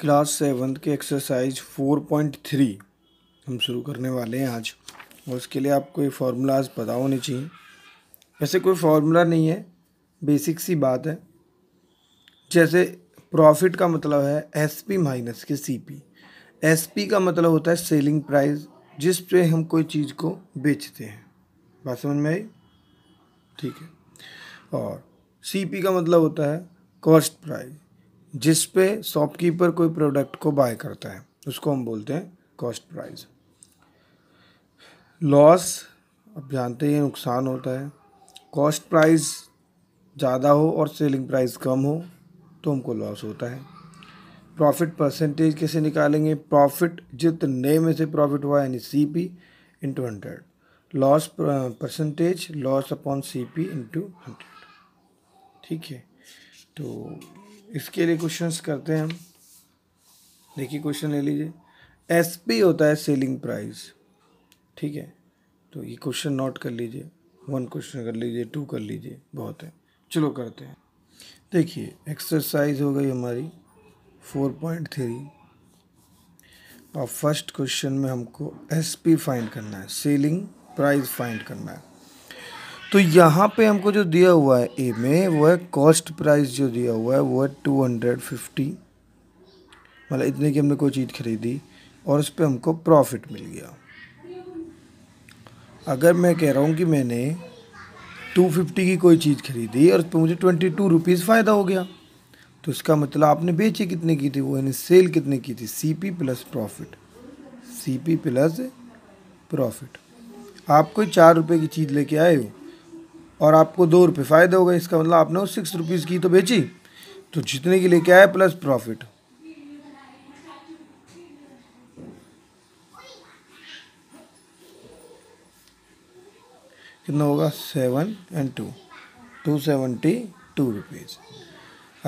class seventh के exercise four point three हम शुरू करने वाले हैं आज और उसके लिए आपको ये फार्मूलाज पता होने चाहिए वैसे कोई फार्मूला नहीं है बेसिक सी बात है जैसे प्रॉफिट का मतलब है एस पी माइनस के सी पी एस पी का मतलब होता है सेलिंग प्राइस जिस पे हम कोई चीज़ को बेचते हैं बात समझ में आई ठीक है और सी पी का मतलब होता है कॉस्ट प्राइस जिस पे शॉपकीपर कोई प्रोडक्ट को बाय करता है उसको हम बोलते हैं कॉस्ट प्राइस लॉस अब जानते हैं नुकसान होता है कॉस्ट प्राइस ज़्यादा हो और सेलिंग प्राइस कम हो तो हमको लॉस होता है प्रॉफिट परसेंटेज कैसे निकालेंगे प्रॉफिट जितने में से प्रॉफिट हुआ यानी C P into hundred loss percentage loss upon C P into hundred ठीक है तो इसके लिए क्वेश्चंस करते हैं हम देखिए क्वेश्चन ले लीजिए एस पी होता है सेलिंग प्राइस ठीक है तो ये क्वेश्चन नोट कर लीजिए वन क्वेश्चन कर लीजिए टू कर लीजिए बहुत है चलो करते हैं देखिए एक्सरसाइज हो गई हमारी फोर पॉइंट थ्री और फर्स्ट क्वेश्चन में हमको एस पी फाइंड करना है सेलिंग प्राइस फाइंड करना है तो यहाँ पे हमको जो दिया हुआ है ए में वो है कॉस्ट प्राइस जो दिया हुआ है वो है टू हंड्रेड फिफ्टी मतलब इतने की हमने कोई चीज़ खरीदी और उस पर हमको प्रॉफिट मिल गया अगर मैं कह रहा हूँ कि मैंने टू फिफ्टी की कोई चीज़ खरीदी और उस पर मुझे ट्वेंटी टू रुपीज़ फ़ायदा हो गया तो इसका मतलब आपने बेची कितने की थी वो यानी सेल कितने की थी C P plus profit C P plus profit आप कोई चार रुपये की चीज़ लेके आए हो और आपको दो रुपये फ़ायदा होगा इसका मतलब आपने वो सिक्स रुपीज़ की तो बेची तो जितने के लिए क्या है प्लस प्रॉफिट कितना होगा seven and two two seventy two rupees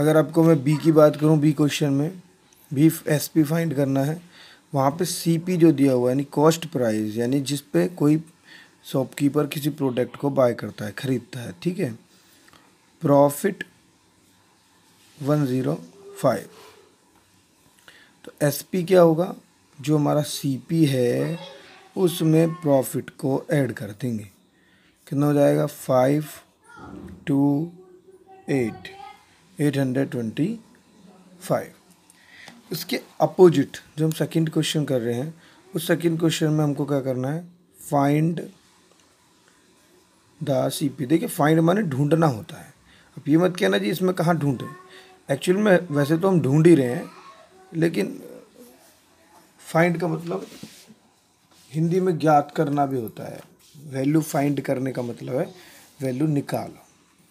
अगर आपको मैं बी की बात करूं बी क्वेश्चन में बी एस पी फाइंड करना है वहाँ पे सी पी जो दिया हुआ है यानी कॉस्ट प्राइस यानी जिस पे कोई शॉपकीपर किसी प्रोडक्ट को बाय करता है खरीदता है ठीक है प्रॉफिट वन ज़ीरो फाइव तो एसपी क्या होगा जो हमारा सीपी है उसमें प्रॉफिट को ऐड कर देंगे कितना हो जाएगा five two eight eight hundred twenty five इसके अपोजिट जो हम सेकंड क्वेश्चन कर रहे हैं उस सेकंड क्वेश्चन में हमको क्या करना है फाइंड द सी पी देखिए फाइंड माने ढूंढना होता है अब ये मत कहना जी इसमें कहाँ ढूंढें एक्चुअल में वैसे तो हम ढूंढ ही रहे हैं लेकिन फाइंड का मतलब हिंदी में ज्ञात करना भी होता है वैल्यू फाइंड करने का मतलब है वैल्यू निकालो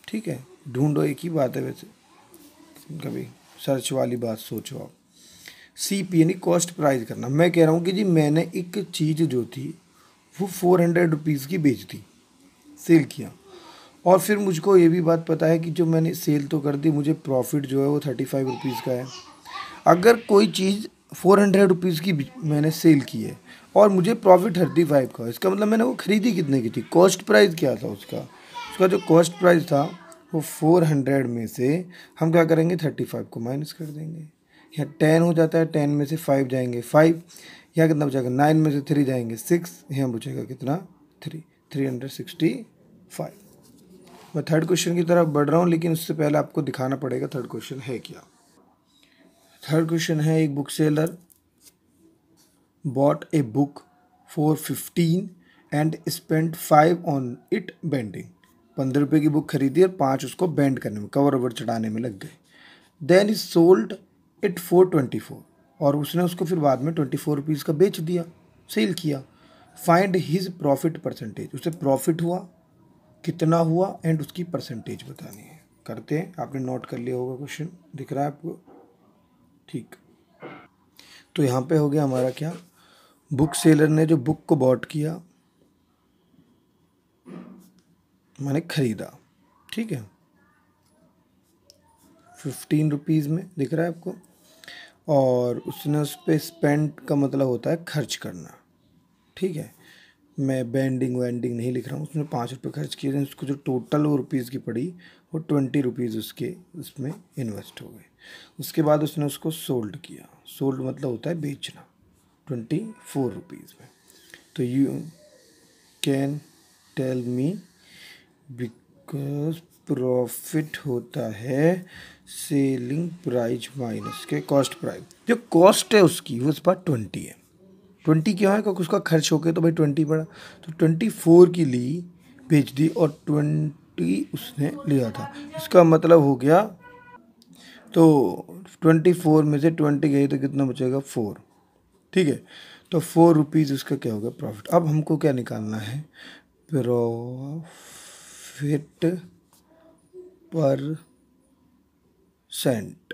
ठीक है ढूंढो एक ही बात है वैसे कभी सर्च वाली बात सोचो आप सी पी यानी कॉस्ट प्राइस करना मैं कह रहा हूँ कि जी मैंने एक चीज़ जो थी वो फोर हंड्रेड रुपीज़ की बेच दी सेल किया और फिर मुझको ये भी बात पता है कि जो मैंने सेल तो कर दी मुझे प्रॉफिट जो है वो थर्टी फाइव रुपीज़ का है अगर कोई चीज़ फोर हंड्रेड रुपीज़ की मैंने सेल की है और मुझे प्रॉफिट थर्टी फाइव का इसका मतलब मैंने वो ख़रीदी कितने की थी कॉस्ट प्राइस क्या था उसका उसका जो कॉस्ट प्राइस था वो फोर हंड्रेड में से हम क्या करेंगे थर्टी फाइव को माइनस कर देंगे यहाँ टेन हो जाता है टेन में से फाइव जाएंगे फाइव या कितना बचेगा नाइन में से थ्री जाएंगे सिक्स यहाँ बचेगा कितना three three hundred sixty five मैं थर्ड क्वेश्चन की तरफ बढ़ रहा हूँ लेकिन उससे पहले आपको दिखाना पड़ेगा थर्ड क्वेश्चन है क्या थर्ड क्वेश्चन है एक book seller bought a book four fifteen and spend five on it binding पंद्रह रुपये की बुक खरीदी और पाँच उसको बेंड करने में कवर ओवर चढ़ाने में लग गए then is sold it four twenty four और उसने उसको फिर बाद में ट्वेंटी फोर रुपीज़ का बेच दिया सेल किया फाइंड हिज प्रॉफिट परसेंटेज उसे प्रॉफिट हुआ कितना हुआ एंड उसकी परसेंटेज बतानी है करते हैं आपने नोट कर लिया होगा क्वेश्चन दिख रहा है आपको ठीक तो यहाँ पे हो गया हमारा क्या बुक सेलर ने जो बुक को बॉट किया मैंने ख़रीदा ठीक है फिफ्टीन रुपीज़ में दिख रहा है आपको और उसने उस पर स्पेंड का मतलब होता है खर्च करना ठीक है मैं बैंडिंग वैंडिंग नहीं लिख रहा हूँ उसमें पाँच रुपये खर्च किए थे उसको जो टोटल वो रुपीज़ की पड़ी वो ट्वेंटी रुपीज़ उसके उसमें इन्वेस्ट हो गए उसके बाद उसने उसको सोल्ड किया सोल्ड मतलब होता है बेचना ट्वेंटी फोर रुपीज़ में तो you can tell me because profit होता है सेलिंग प्राइज माइनस के कॉस्ट प्राइस जो कॉस्ट है उसकी वो उस पर ट्वेंटी है ट्वेंटी क्यों है क्योंकि उसका खर्च हो गया तो भाई ट्वेंटी पड़ा तो ट्वेंटी फोर की ली बेच दी और ट्वेंटी उसने लिया था इसका मतलब हो गया तो ट्वेंटी फोर में से ट्वेंटी गई तो कितना बचेगा फोर ठीक है तो फोर रुपीज़ उसका क्या हो गया प्रॉफिट अब हमको क्या निकालना है प्रॉफिट पर सेंट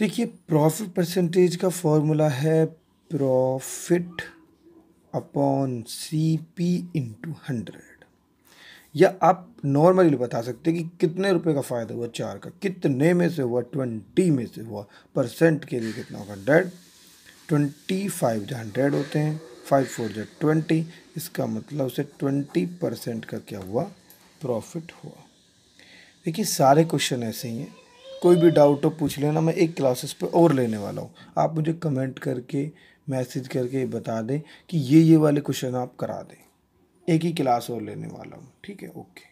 देखिए प्रॉफिट परसेंटेज का फॉर्मूला है profit upon C P into hundred या आप नॉर्मली बता सकते कि कितने रुपए का फ़ायदा हुआ चार का कितने में से हुआ ट्वेंटी में से हुआ परसेंट के लिए कितना होगा हंड्रेड ट्वेंटी फाइव जो हंड्रेड होते हैं फाइव फोर जो ट्वेंटी इसका मतलब उसे ट्वेंटी परसेंट का क्या हुआ प्रॉफिट हुआ देखिए सारे क्वेश्चन ऐसे ही हैं कोई भी डाउट हो पूछ लेना मैं एक क्लासेस पे और लेने वाला हूँ आप मुझे कमेंट करके मैसेज करके बता दें कि ये ये वाले क्वेश्चन आप करा दें एक ही क्लास और लेने वाला हूँ ठीक है ओके